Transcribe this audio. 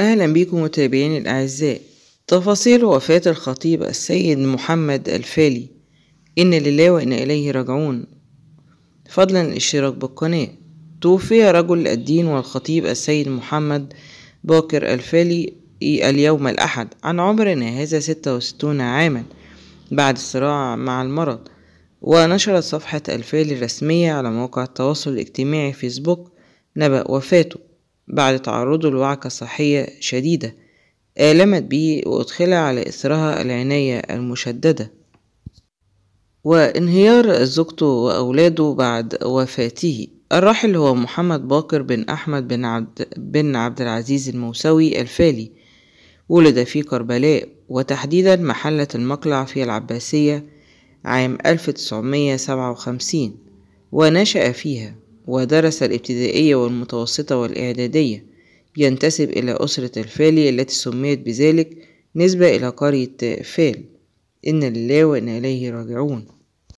أهلا بكم متابعين الأعزاء تفاصيل وفاة الخطيب السيد محمد الفالي إن لله وإن إليه راجعون فضلا الاشتراك بالقناة توفي رجل الدين والخطيب السيد محمد باكر الفالي اليوم الأحد عن عمرنا هذا ستة وستون عاما بعد الصراع مع المرض ونشرت صفحة الفالي الرسمية على موقع التواصل الاجتماعي فيسبوك نبأ وفاته بعد تعرضه لوعكة صحية شديدة آلمت به وأدخل على إثرها العناية المشددة وانهيار زوجته وأولاده بعد وفاته الراحل هو محمد باقر بن أحمد بن عبد, بن عبد العزيز الموسوي الفالي ولد في كربلاء وتحديدا محلة المقلع في العباسية عام 1957 ونشأ فيها ودرس الابتدائية والمتوسطة والإعدادية ينتسب إلى أسرة الفالي التي سميت بذلك نسبة إلى قرية فال إن لله وإنا إليه راجعون